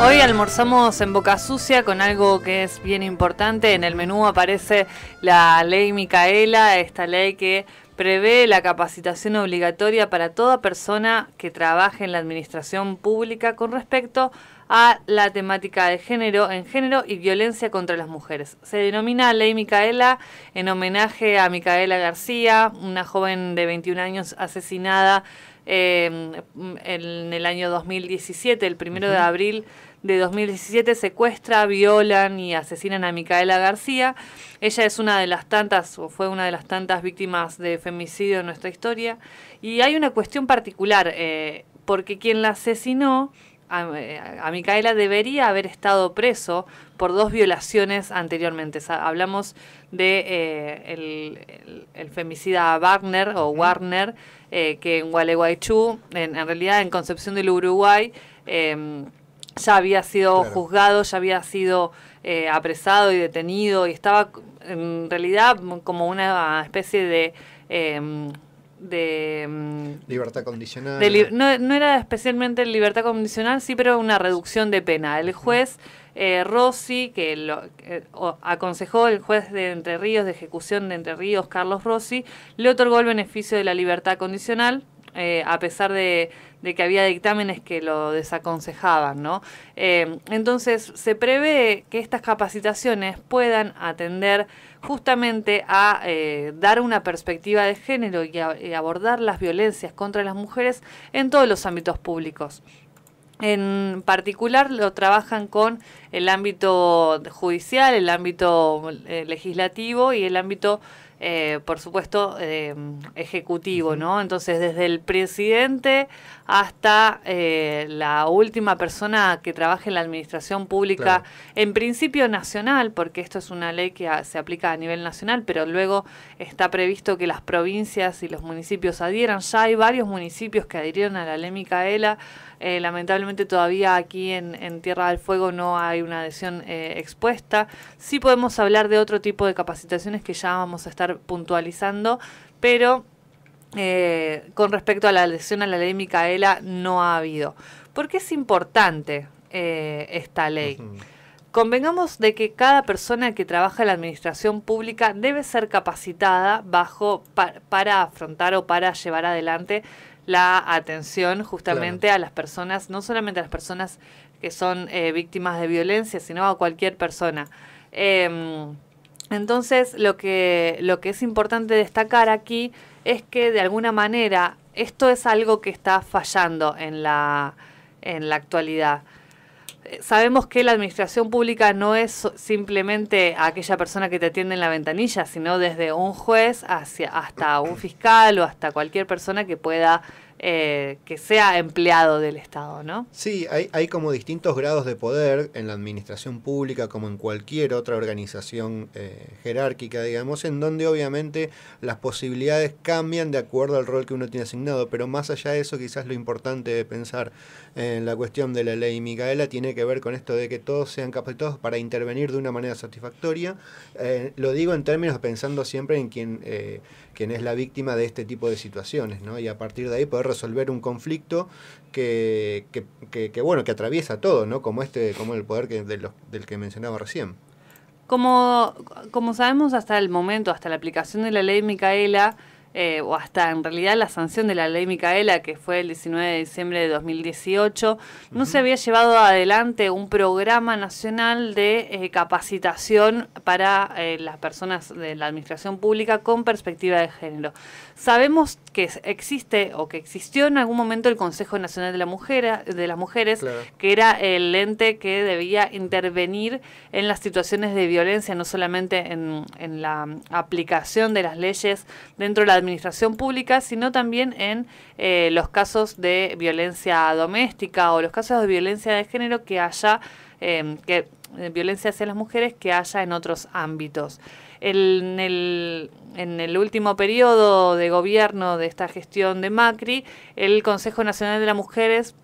Hoy almorzamos en Boca Sucia con algo que es bien importante. En el menú aparece la ley Micaela, esta ley que prevé la capacitación obligatoria para toda persona que trabaje en la administración pública con respecto a la temática de género en género y violencia contra las mujeres. Se denomina Ley Micaela en homenaje a Micaela García, una joven de 21 años asesinada Em, en el año 2017, el primero de abril de 2017, secuestra, violan y asesinan a Micaela García. Ella es una de las tantas, o fue una de las tantas víctimas de femicidio en nuestra historia. Y hay una cuestión particular, eh, porque quien la asesinó eh, a, Micaela debería haber estado preso por dos violaciones anteriormente. hablamos de eh, el, femicida Wagner o Warner, eh, que en Gualeguaychú, en, realidad en Concepción del Uruguay, em, ya había sido juzgado, ya había sido apresado y detenido y estaba en realidad como una especie de em, de... Mm, libertad condicional. no, era especialmente libertad condicional, sí, pero una reducción de pena. El juez eh, Rossi, que lo, aconsejó el juez de Entre Ríos, de ejecución de Entre Ríos, Carlos Rossi, le otorgó el beneficio de la libertad condicional eh, a pesar de, que había dictámenes que lo desaconsejaban, ¿no? Eh, entonces, se prevé que estas capacitaciones puedan atender justamente a eh, dar una perspectiva de género y abordar las violencias contra las mujeres en todos los ámbitos públicos. En particular lo trabajan con el ámbito judicial, el ámbito eh, legislativo y el ámbito, eh, por supuesto, eh, ejecutivo, ¿no? Entonces, desde el presidente hasta la última persona que trabaje en la administración pública, en principio nacional, porque esto es una ley que se aplica a nivel nacional, pero luego está previsto que las provincias y los municipios adhieran. Ya hay varios municipios que adhirieron a la ley Micaela. lamentablemente todavía aquí en Tierra del Fuego no hay una adhesión eh, expuesta. Sí podemos hablar de otro tipo de capacitaciones que ya vamos a estar puntualizando, pero eh, con respecto a la adhesión a la ley Micaela no ha habido. ¿Por qué es importante eh, esta ley? Convengamos de que cada persona que trabaja en la administración pública debe ser capacitada bajo para afrontar o para llevar adelante la atención justamente a las personas, no solamente a las personas que son eh, víctimas de violencia, sino a cualquier persona. Em, entonces, lo que, lo que es importante destacar aquí es que de alguna manera esto es algo que está fallando en la, en la actualidad. Eh, sabemos que la administración pública no es simplemente aquella persona que te atiende en la ventanilla, sino desde un juez hacia, hasta un fiscal o hasta cualquier persona que pueda eh, que sea empleado del Estado, ¿no? Sí, hay, como distintos grados de poder en la administración pública como en cualquier otra organización eh, jerárquica, digamos, en donde obviamente las posibilidades cambian de acuerdo al rol que uno tiene asignado, pero más allá de eso quizás lo importante de pensar en la cuestión de la ley Micaela tiene que ver con esto de que todos sean capacitados para intervenir de una manera satisfactoria. Eh, lo digo en términos pensando siempre en quien, quien es la víctima de este tipo de situaciones, ¿no? Y a partir de ahí poder resolver un conflicto que, que, bueno, que atraviesa todo, ¿no? Como este, como el poder que, del que mencionaba recién. Como, como sabemos hasta el momento, hasta la aplicación de la ley Micaela, eh, o hasta en realidad la sanción de la ley Micaela, que fue el 19 de diciembre de 2018, no se había llevado adelante un programa nacional de eh, capacitación para eh, las personas de la administración pública con perspectiva de género. Sabemos que existe o que existió en algún momento el Consejo Nacional de, la Mujer, de las Mujeres, que era el ente que debía intervenir en las situaciones de violencia, no solamente en la aplicación de las leyes dentro de la administración pública, sino también en eh, los casos de violencia doméstica o los casos de violencia de género que haya, em, que, eh, violencia hacia las mujeres que haya en otros ámbitos. en, el, en el último periodo de gobierno de esta gestión de Macri, el Consejo Nacional de las Mujeres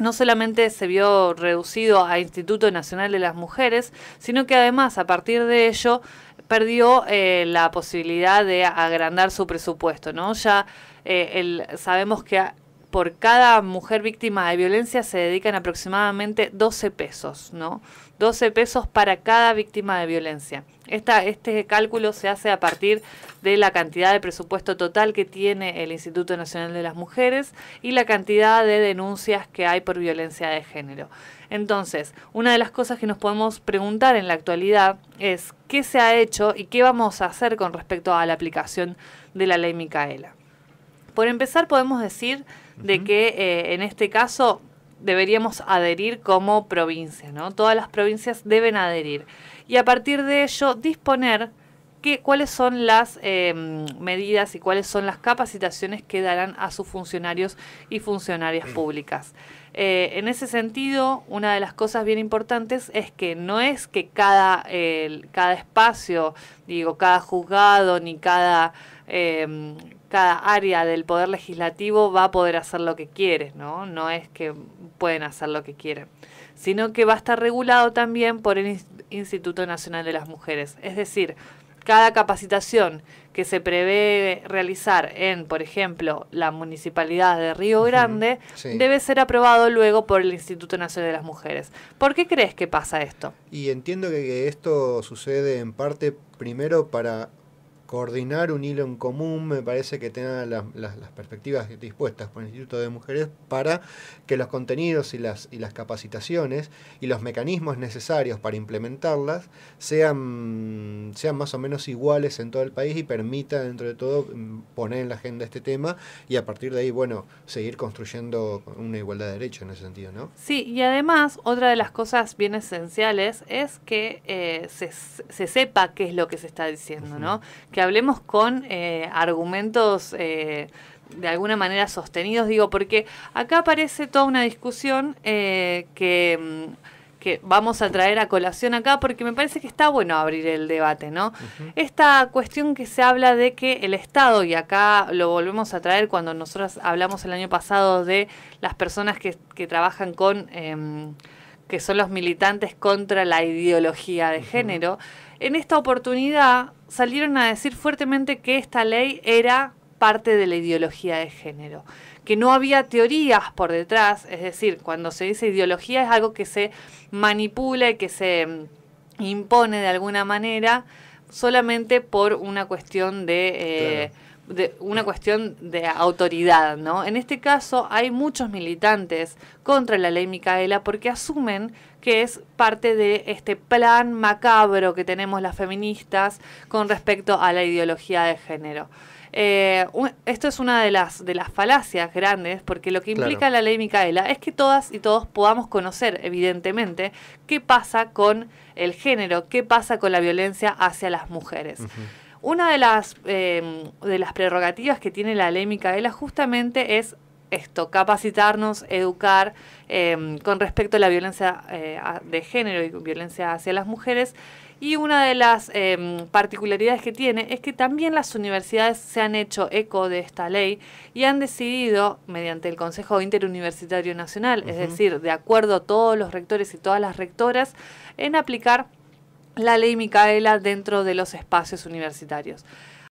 no solamente se vio reducido a Instituto Nacional de las Mujeres, sino que además a partir de ello perdió eh, la posibilidad de agrandar su presupuesto, ¿no? Ya eh, el, sabemos que por cada mujer víctima de violencia se dedican aproximadamente 12 pesos, ¿no? 12 pesos para cada víctima de violencia. este cálculo se hace a partir de la cantidad de presupuesto total que tiene el Instituto Nacional de las Mujeres y la cantidad de denuncias que hay por violencia de género. Entonces, una de las cosas que nos podemos preguntar en la actualidad es qué se ha hecho y qué vamos a hacer con respecto a la aplicación de la ley Micaela. Por empezar, podemos decir de que eh, en este caso deberíamos adherir como provincia, ¿no? Todas las provincias deben adherir. Y a partir de ello, disponer ¿Cuáles son las em, medidas y cuáles son las capacitaciones que darán a sus funcionarios y funcionarias mm. públicas? Eh, en ese sentido, una de las cosas bien importantes es que no es que cada, cada espacio, digo, cada juzgado ni cada, em, cada área del Poder Legislativo va a poder hacer lo que quiere, ¿no? No es que pueden hacer lo que quieren sino que va a estar regulado también por el Instituto Nacional de las Mujeres. Es decir, cada capacitación que se prevé realizar en, por ejemplo, la Municipalidad de Río Grande, debe ser aprobado luego por el Instituto Nacional de las Mujeres. ¿Por qué crees que pasa esto? Y entiendo que esto sucede en parte primero para coordinar un hilo en común, me parece que tenga las, perspectivas dispuestas por el Instituto de Mujeres para que los contenidos y las, y las capacitaciones y los mecanismos necesarios para implementarlas sean, sean más o menos iguales en todo el país y permita dentro de todo poner en la agenda este tema y a partir de ahí, bueno, seguir construyendo una igualdad de derechos en ese sentido, ¿no? Sí, y además otra de las cosas bien esenciales es que eh, se, se, sepa qué es lo que se está diciendo, ¿no? que hablemos con eh, argumentos eh, de alguna manera sostenidos, digo, porque acá aparece toda una discusión eh, mm, que, vamos a traer a colación acá, porque me parece que está bueno abrir el debate, ¿no? Esta cuestión que se habla de que el Estado, y acá lo volvemos a traer cuando nosotros hablamos el año pasado de las personas que, que trabajan con em, que son los militantes contra la ideología de género, en esta oportunidad salieron a decir fuertemente que esta ley era parte de la ideología de género, que no había teorías por detrás, es decir, cuando se dice ideología es algo que se manipula y que se mm, impone de alguna manera solamente por una cuestión de... Eh, de una cuestión de autoridad, ¿no? En este caso hay muchos militantes contra la ley Micaela porque asumen que es parte de este plan macabro que tenemos las feministas con respecto a la ideología de género. Eh, esto es una de las, de las falacias grandes, porque lo que implica la ley Micaela es que todas y todos podamos conocer, evidentemente, qué pasa con el género, qué pasa con la violencia hacia las mujeres. Una de las, em, de las prerrogativas que tiene la ley Micaela justamente es esto, capacitarnos, educar em, con respecto a la violencia eh, de género y violencia hacia las mujeres. Y una de las em, particularidades que tiene es que también las universidades se han hecho eco de esta ley y han decidido, mediante el Consejo Interuniversitario Nacional, es decir, de acuerdo a todos los rectores y todas las rectoras, en aplicar la ley Micaela dentro de los espacios universitarios.